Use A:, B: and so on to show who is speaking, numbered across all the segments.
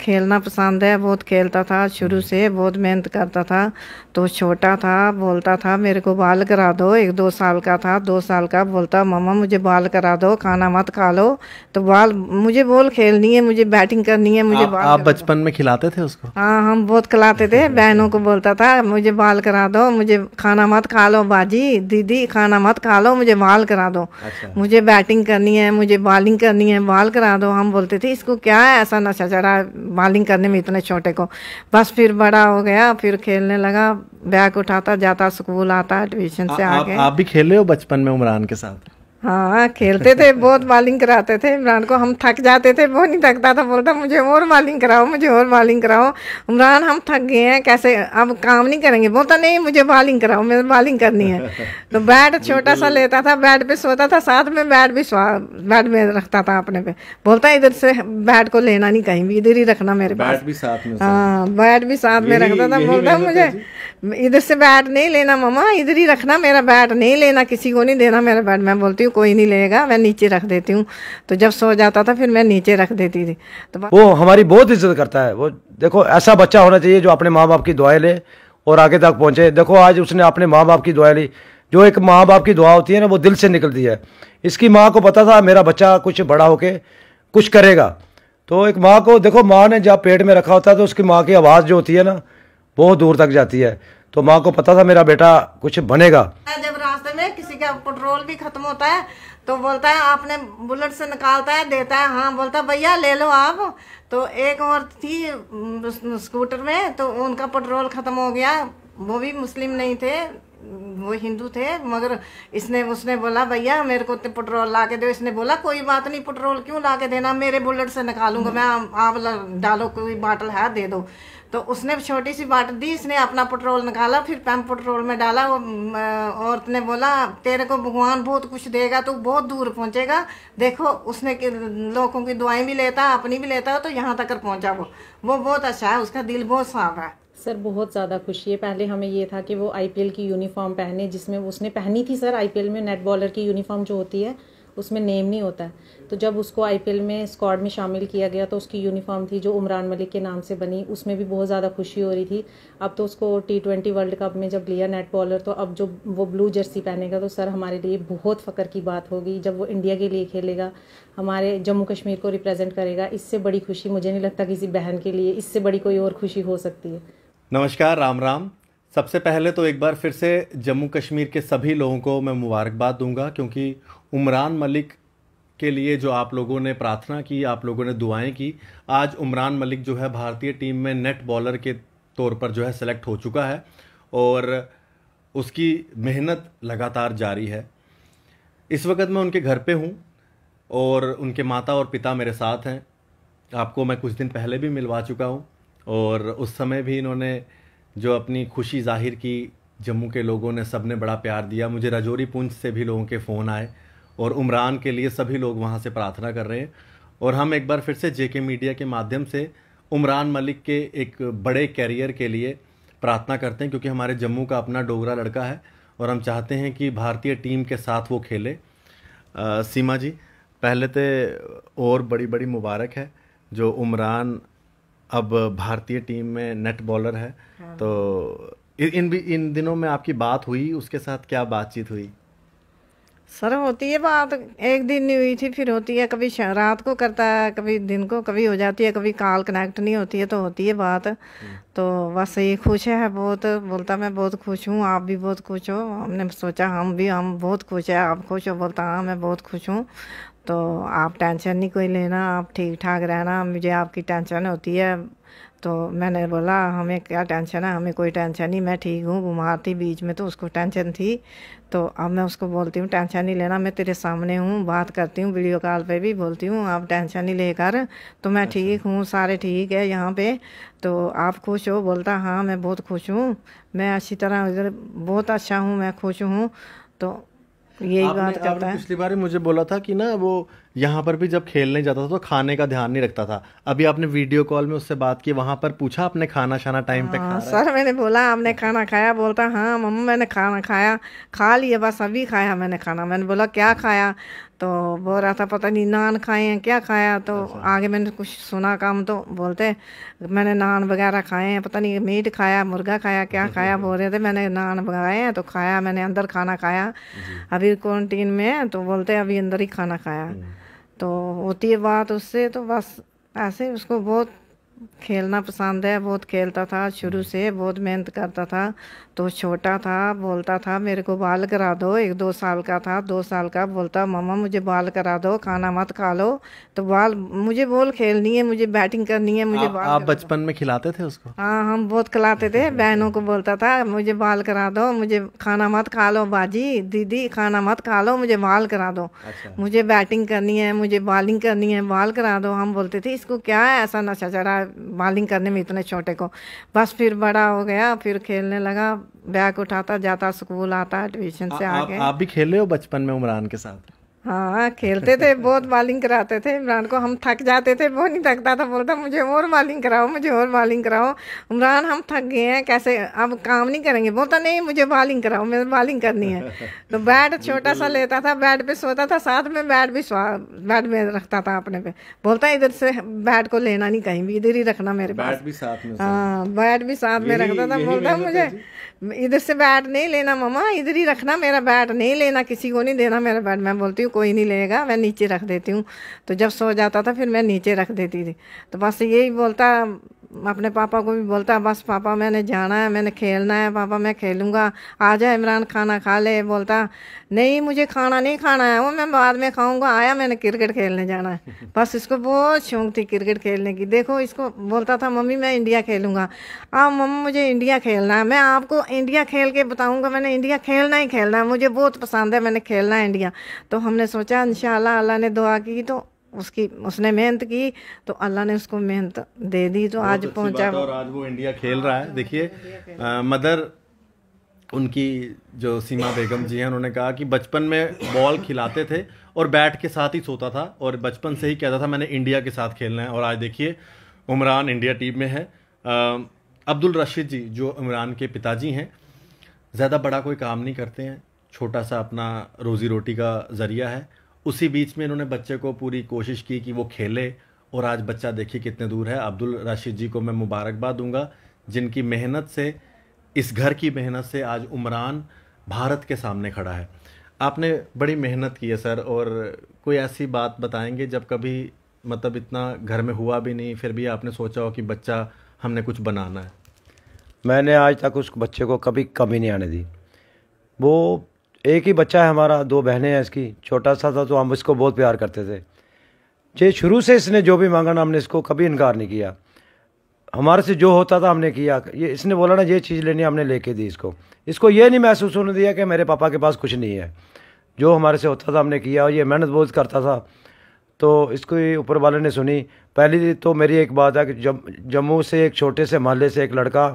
A: खेलना पसंद है बहुत खेलता था शुरू से बहुत मेहनत करता था तो छोटा था बोलता था मेरे को बाल करा दो एक दो साल का था दो साल का बोलता मम्मा मुझे बाल करा दो खाना मत खा लो तो बाल मुझे बॉल खेलनी है मुझे बैटिंग करनी है मुझे आ, बाल आप
B: बचपन में खिलाते थे उसको
A: हाँ हम बहुत खिलाते थे बहनों को बोलता था मुझे बाल करा दो मुझे खाना मत खा लो बाजी दीदी खाना मत खा लो मुझे बाल करा दो अच्छा। मुझे बैटिंग करनी है मुझे बॉलिंग करनी है बाल करा दो हम बोलते थे इसको क्या है ऐसा नशा चढ़ा बॉलिंग करने में इतने छोटे को बस फिर बड़ा हो गया फिर खेलने लगा बैग उठाता जाता स्कूल आता ट्यूशन से आ, आ, आ गया आप
B: भी खेले हो बचपन में उमरान के साथ
A: हाँ खेलते थे बहुत बॉलिंग कराते थे इमरान को हम थक जाते थे वो नहीं थकता था बोलता मुझे और बॉलिंग कराओ मुझे और बॉलिंग कराओ इमरान हम थक गए हैं कैसे अब काम नहीं करेंगे बोलता नहीं मुझे बॉलिंग कराओ मेरे बॉलिंग करनी है तो बैट छोटा सा लेता था बैट पे सोता था साथ में बैट भी बैट में रखता था अपने पे बोलता इधर से बैट को लेना नहीं कहीं भी इधर ही रखना मेरे पास बैट भी साथ में हाँ बैट भी साथ में रखता था बोलता मुझे इधर से बैट नहीं लेना मम्मा इधर ही रखना मेरा बैट नहीं लेना किसी को नहीं देना मेरा बैट मैं बोलती हूँ कोई नहीं लेगा मैं नीचे रख देती हूँ तो जब सो जाता था फिर मैं नीचे रख देती थी तो वो
C: हमारी बहुत इज्जत करता है वो देखो ऐसा बच्चा होना चाहिए जो अपने माँ बाप की दुआएं ले और आगे तक पहुँचे देखो आज उसने अपने माँ बाप की दुआएं ली जो एक माँ बाप की दुआ होती है ना वो दिल से निकलती है इसकी माँ को पता था मेरा बच्चा कुछ बड़ा होके कुछ करेगा तो एक माँ को देखो माँ ने जब पेट में रखा होता है तो उसकी माँ की आवाज़ जो होती है ना बहुत दूर तक जाती है तो माँ को पता था मेरा बेटा कुछ बनेगा
A: जब रास्ते में किसी का पेट्रोल भी खत्म होता है तो बोलता है आपने बुलेट से निकालता है देता है हाँ बोलता है भैया ले लो आप तो एक और थी स्कूटर में तो उनका पेट्रोल खत्म हो गया वो भी मुस्लिम नहीं थे वो हिंदू थे मगर इसने उसने बोला भैया मेरे को पेट्रोल तो ला के दो इसने बोला कोई बात नहीं पेट्रोल क्यों ला के देना मेरे बुलेट से निकालूंगा मैं आप डालो कोई बाटल है दे दो तो उसने छोटी सी बाटल दी इसने अपना पेट्रोल निकाला फिर पैम पेट्रोल में डाला वो औरत ने बोला तेरे को भगवान बहुत कुछ देगा तो बहुत दूर पहुंचेगा देखो उसने लोगों की दुआएं भी लेता अपनी भी लेता तो यहाँ तक पहुंचा वो वो बहुत अच्छा है उसका दिल बहुत साफ है सर बहुत ज़्यादा खुशी है पहले हमें ये था कि वो आई की यूनिफॉर्म पहने जिसमें उसने पहनी थी सर आई में नेट बॉलर की यूनिफॉर्म जो होती है उसमें नेम नहीं होता तो जब उसको आई में स्क्वाड में शामिल किया गया तो उसकी यूनिफॉर्म थी जो उमरान मलिक के नाम से बनी उसमें भी बहुत ज़्यादा खुशी हो रही थी अब तो उसको टी ट्वेंटी वर्ल्ड कप में जब लिया नेट बॉलर तो अब जो वो ब्लू जर्सी पहनेगा तो सर हमारे लिए बहुत फ़ख्र की बात होगी जब वो इंडिया के लिए खेलेगा हमारे जम्मू कश्मीर को रिप्रेजेंट करेगा इससे बड़ी खुशी मुझे नहीं लगता किसी बहन के लिए इससे बड़ी कोई और खुशी हो सकती है
B: नमस्कार राम राम सबसे पहले तो एक बार फिर से जम्मू कश्मीर के सभी लोगों को मैं मुबारकबाद दूंगा क्योंकि उमरान मलिक के लिए जो आप लोगों ने प्रार्थना की आप लोगों ने दुआएं की आज उमरान मलिक जो है भारतीय टीम में नेट बॉलर के तौर पर जो है सेलेक्ट हो चुका है और उसकी मेहनत लगातार जारी है इस वक्त मैं उनके घर पे हूँ और उनके माता और पिता मेरे साथ हैं आपको मैं कुछ दिन पहले भी मिलवा चुका हूँ और उस समय भी इन्होंने जो अपनी खुशी जाहिर की जम्मू के लोगों ने सब ने बड़ा प्यार दिया मुझे राजौरी पुंछ से भी लोगों के फ़ोन आए और उमरान के लिए सभी लोग वहाँ से प्रार्थना कर रहे हैं और हम एक बार फिर से जेके मीडिया के माध्यम से उमरान मलिक के एक बड़े कैरियर के लिए प्रार्थना करते हैं क्योंकि हमारे जम्मू का अपना डोगरा लड़का है और हम चाहते हैं कि भारतीय टीम के साथ वो खेले आ, सीमा जी पहले तो और बड़ी बड़ी मुबारक है जो उमरान अब भारतीय टीम में नेट बॉलर है हाँ। तो इन इन दिनों में आपकी बात हुई उसके साथ क्या बातचीत हुई
A: सर होती है बात एक दिन नहीं हुई थी फिर होती है कभी रात को करता है कभी दिन को कभी हो जाती है कभी कॉल कनेक्ट नहीं होती है तो होती है बात हम्म। तो बस ये खुश है बहुत बोलता मैं बहुत खुश हूँ आप भी बहुत खुश हो हमने सोचा हम भी हम बहुत खुश है आप खुश हो बोलता हाँ मैं बहुत खुश हूँ तो आप टेंशन नहीं कोई लेना आप ठीक ठाक रहना मुझे आपकी टेंशन होती है तो मैंने बोला हमें क्या टेंशन है हमें कोई टेंशन नहीं मैं ठीक हूँ बीमार थी बीच में तो उसको टेंशन थी तो अब मैं उसको बोलती हूँ टेंशन नहीं लेना मैं तेरे सामने हूँ बात करती हूँ वीडियो कॉल पे भी बोलती हूँ आप टेंशन नहीं लेकर तो मैं अच्छा। ठीक हूँ सारे ठीक है यहाँ पे तो आप खुश हो बोलता हाँ मैं बहुत खुश हूँ मैं अच्छी तरह इधर बहुत अच्छा हूँ मैं खुश हूँ तो
B: यही बात आपने है पिछली बार मुझे बोला था कि ना वो यहाँ पर भी जब खेलने जाता था तो खाने का ध्यान नहीं रखता था अभी आपने वीडियो कॉल में उससे बात की वहाँ पर पूछा आपने खाना शाना टाइम पे खा हाँ, सर
A: मैंने बोला आपने खाना खाया बोलता हाँ मम्मा मैंने खाना खाया खा लिया बस अभी खाया मैंने खाना मैंने बोला क्या खाया तो बोल रहा था पता नहीं नान खाए हैं क्या खाया तो अच्छा। आगे मैंने कुछ सुना काम तो बोलते मैंने नान वगैरह खाए हैं पता नहीं मीट खाया मुर्गा खाया क्या खाया बोल रहे थे मैंने नान बनाए हैं तो खाया मैंने अंदर खाना खाया अभी क्वारंटीन में है तो बोलते अभी अंदर ही खाना खाया हम्म। तो होती है बात उससे तो बस ऐसे उसको बहुत खेलना पसंद है बहुत खेलता था शुरू से बहुत मेहनत करता था तो छोटा था बोलता था मेरे को बाल करा दो एक दो साल का था दो साल का बोलता मम्मा मुझे बाल करा दो खाना मत खा लो तो बाल मुझे बॉल खेलनी है मुझे बैटिंग करनी है मुझे आ, बाल आप
B: बचपन में खिलाते थे उसको
A: हाँ हम बहुत खिलाते थे अच्छा। बहनों को बोलता था मुझे बाल करा दो मुझे खाना मत खा लो बाजी दीदी खाना मत खा लो मुझे बाल करा दो अच्छा। मुझे बैटिंग करनी है मुझे बॉलिंग करनी है बाल करा दो हम बोलते थे इसको क्या है ऐसा नशा चढ़ा बॉलिंग करने में इतने छोटे को बस फिर बड़ा हो गया फिर खेलने लगा बैग उठाता जाता स्कूल आता ट्यूशन से आ, आ, आ, आप
B: भी खेले हो बचपन में उमरान के साथ
A: हाँ खेलते थे बहुत बॉलिंग कराते थे इमरान को हम थक जाते थे वो नहीं थकता था बोलता मुझे और बॉलिंग कराओ मुझे और बॉलिंग कराओ इमरान हम थक गए हैं कैसे अब काम नहीं करेंगे बोलता नहीं मुझे बॉलिंग कराओ मेरे बॉलिंग करनी है तो बैट छोटा सा लेता था बैट पे सोता था साथ में बैट भी बैट में रखता था अपने पे बोलता इधर से बैट को लेना नहीं कहीं भी इधर ही रखना मेरे पास हाँ बैट भी साथ में रखता था बोलता मुझे इधर से बैट नहीं लेना ममा इधर ही रखना मेरा बैट नहीं लेना किसी को नहीं देना मेरा बैट मैं बोलती हूँ कोई नहीं लेगा मैं नीचे रख देती हूँ तो जब सो जाता था फिर मैं नीचे रख देती थी तो बस यही बोलता अपने पापा को भी बोलता बस पापा मैंने जाना है मैंने खेलना है पापा मैं खेलूँगा आ जाए इमरान खाना खा ले बोलता नहीं मुझे खाना नहीं खाना है वो मैं बाद में खाऊंगा आया मैंने क्रिकेट खेलने जाना है बस इसको बहुत शौक थी क्रिकेट खेलने की देखो इसको बोलता था मम्मी मैं इंडिया खेलूँगा अब हाँ, मम्मी मुझे इंडिया खेलना है मैं आपको इंडिया खेल के बताऊँगा मैंने इंडिया खेलना ही खेलना है मुझे बहुत पसंद है मैंने खेलना है इंडिया तो हमने सोचा इन अल्लाह ने दुआ की तो उसकी उसने मेहनत की तो अल्लाह ने उसको मेहनत दे दी तो आज पहुंचा और
B: आज वो इंडिया खेल रहा है देखिए मदर उनकी जो सीमा बेगम जी हैं उन्होंने कहा कि बचपन में बॉल खिलाते थे और बैट के साथ ही सोता था और बचपन से ही कहता था मैंने इंडिया के साथ खेलना है और आज देखिए उमरान इंडिया टीम में है अब्दुल रशीद जी जो इमरान के पिताजी हैं ज़्यादा बड़ा कोई काम नहीं करते हैं छोटा सा अपना रोज़ी रोटी का ज़रिया है उसी बीच में इन्होंने बच्चे को पूरी कोशिश की कि वो खेले और आज बच्चा देखिए कितने दूर है अब्दुल राशिद जी को मैं मुबारकबाद दूंगा जिनकी मेहनत से इस घर की मेहनत से आज उमरान भारत के सामने खड़ा है आपने बड़ी मेहनत की है सर और कोई ऐसी बात बताएंगे जब कभी मतलब इतना घर में हुआ भी नहीं फिर भी आपने सोचा हो कि बच्चा हमने कुछ बनाना है
C: मैंने आज तक उस बच्चे को कभी कमी नहीं आने दी वो एक ही बच्चा है हमारा दो बहनें हैं इसकी छोटा सा था तो हम इसको बहुत प्यार करते थे जे शुरू से इसने जो भी मांगा ना हमने इसको कभी इनकार नहीं किया हमारे से जो होता था हमने किया ये इसने बोला ना ये चीज़ लेनी हमने लेके दी इसको इसको ये नहीं महसूस होने दिया कि मेरे पापा के पास कुछ नहीं है जो हमारे से होता था हमने किया और ये मेहनत बहुत करता था तो इसको ऊपर वाले ने सुनी पहली तो मेरी एक बात है कि जम जम्मू से एक छोटे से मोहल्ले से एक लड़का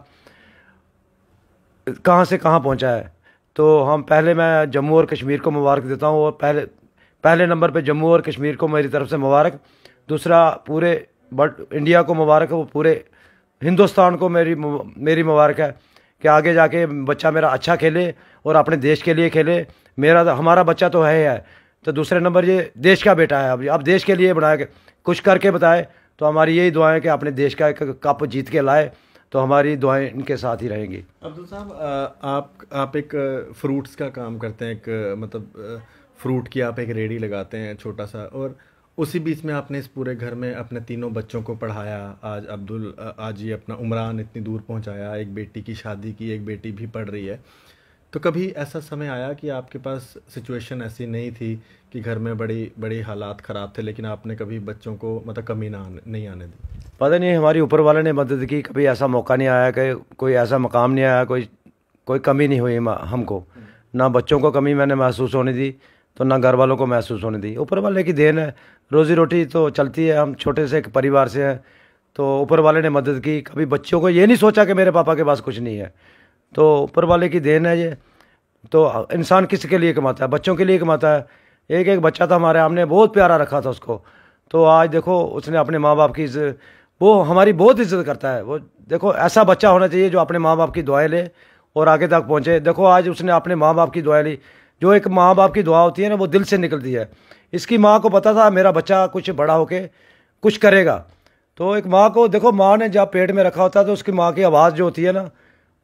C: कहाँ से कहाँ पहुँचा है तो हम पहले मैं जम्मू और कश्मीर को मुबारक देता हूँ और पहले पहले नंबर पे जम्मू और कश्मीर को मेरी तरफ से मुबारक दूसरा पूरे बट इंडिया को मुबारक वो पूरे हिंदुस्तान को मेरी मेरी मुबारक है कि आगे जाके बच्चा मेरा अच्छा खेले और अपने देश के लिए खेले मेरा तो, हमारा बच्चा तो है ही है तो दूसरे नंबर ये देश का बेटा है अब अब देश के लिए बनाए कुछ करके बताए तो हमारी यही दुआएँ कि अपने देश का एक कप जीत के लाए तो हमारी दुआएं इनके साथ ही रहेंगी
B: अब्दुल साहब आप आप एक फ्रूट्स का काम करते हैं एक मतलब फ्रूट की आप एक रेडी लगाते हैं छोटा सा और उसी बीच में आपने इस पूरे घर में अपने तीनों बच्चों को पढ़ाया आज अब्दुल आज ये अपना उमरान इतनी दूर पहुंचाया एक बेटी की शादी की एक बेटी भी पढ़ रही है तो कभी ऐसा समय आया कि आपके पास सिचुएशन ऐसी नहीं थी कि घर में बड़ी बड़ी हालात ख़राब थे लेकिन आपने कभी बच्चों को मतलब कमी ना नहीं आने दी
C: पता नहीं हमारी ऊपर वाले ने मदद की कभी ऐसा मौका नहीं आया कि कोई ऐसा मकाम नहीं आया कोई कोई कमी नहीं हुई हमको ना बच्चों को कमी मैंने महसूस होने दी तो ना घर वालों को महसूस होने दी ऊपर वाले की देन है रोज़ी रोटी तो चलती है हम छोटे से एक परिवार से हैं तो ऊपर वाले ने मदद की कभी बच्चों को ये नहीं सोचा कि मेरे पापा के पास कुछ नहीं है तो ऊपर वाले की देन है ये तो इंसान किसके लिए कमाता है बच्चों के लिए कमाता है एक एक बच्चा था हमारे हमने बहुत प्यारा रखा था उसको तो आज देखो उसने अपने माँ बाप की वो हमारी बहुत इज्जत करता है वो देखो ऐसा बच्चा होना चाहिए जो अपने माँ बाप की दुआएं ले और आगे तक पहुँचे देखो आज उसने अपने माँ बाप की दुआएं ली जो एक माँ बाप की दुआ होती है ना वो दिल से निकलती है इसकी माँ को पता था मेरा बच्चा कुछ बड़ा होके कुछ करेगा तो एक माँ को देखो माँ ने जब पेट में रखा होता है तो उसकी माँ की आवाज़ जो होती है ना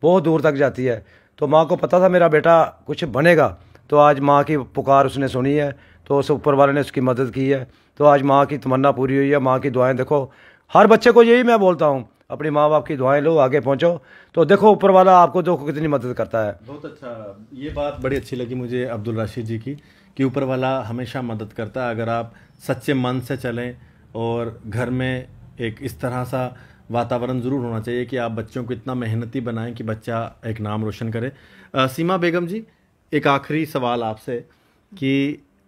C: बहुत दूर तक जाती है तो माँ को पता था मेरा बेटा कुछ बनेगा तो आज माँ की पुकार उसने सुनी है तो उस ऊपर वाले ने उसकी मदद की है तो आज माँ की तमन्ना पूरी हुई है माँ की दुआएं देखो हर बच्चे को यही मैं बोलता हूँ अपने माँ बाप की दुआएं लो आगे पहुँचो तो देखो ऊपर वाला आपको देखो कितनी मदद करता है
B: बहुत अच्छा
C: ये बात बड़ी अच्छी लगी मुझे अब्दुल राशिद जी की कि ऊपर वाला हमेशा मदद
B: करता है अगर आप सच्चे मन से चलें और घर में एक इस तरह सा वातावरण ज़रूर होना चाहिए कि आप बच्चों को इतना मेहनती बनाएं कि बच्चा एक नाम रोशन करे सीमा बेगम जी एक आखिरी सवाल आपसे कि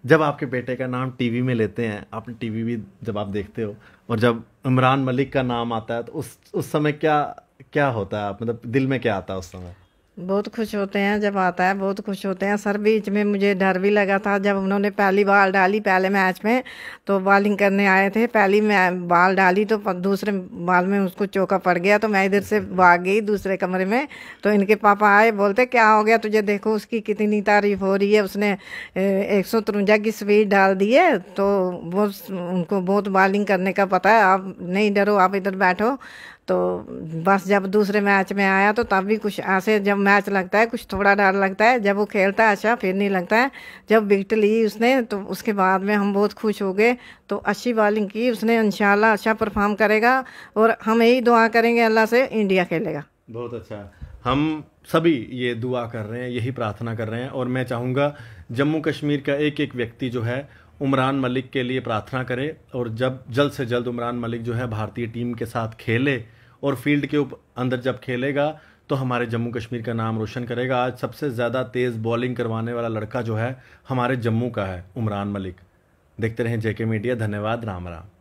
B: जब आपके बेटे का नाम टीवी में लेते हैं आप टीवी भी जब आप देखते हो और जब इमरान मलिक का नाम आता है तो उस उस समय क्या क्या होता है आप मतलब दिल में क्या आता है उस समय
A: बहुत खुश होते हैं जब आता है बहुत खुश होते हैं सर बीच में मुझे डर भी लगा था जब उन्होंने पहली बॉल डाली पहले मैच में तो बॉलिंग करने आए थे पहली बॉल डाली तो दूसरे बॉल में उसको चौका पड़ गया तो मैं इधर से भाग गई दूसरे कमरे में तो इनके पापा आए बोलते क्या हो गया तुझे देखो उसकी कितनी तारीफ हो रही है उसने एक की स्पीड डाल दी है तो बहुत उनको बहुत बॉलिंग करने का पता है आप नहीं डरो आप इधर बैठो तो बस जब दूसरे मैच में आया तो तब भी कुछ ऐसे जब मैच लगता है कुछ थोड़ा डर लगता है जब वो खेलता है अच्छा फिर नहीं लगता है जब विकेट ली उसने तो उसके बाद में हम बहुत खुश हो गए तो अच्छी बॉलिंग की उसने इन अच्छा परफॉर्म करेगा और हम यही दुआ करेंगे अल्लाह से इंडिया खेलेगा
B: बहुत अच्छा हम सभी ये दुआ कर रहे हैं यही प्रार्थना कर रहे हैं और मैं चाहूँगा जम्मू कश्मीर का एक एक व्यक्ति जो है उमरान मलिक के लिए प्रार्थना करे और जब जल्द से जल्द उमरान मलिक जो है भारतीय टीम के साथ खेले और फील्ड के उप अंदर जब खेलेगा तो हमारे जम्मू कश्मीर का नाम रोशन करेगा आज सबसे ज़्यादा तेज़ बॉलिंग करवाने वाला लड़का जो है हमारे जम्मू का है उमरान मलिक देखते रहें जेके मीडिया धन्यवाद राम राम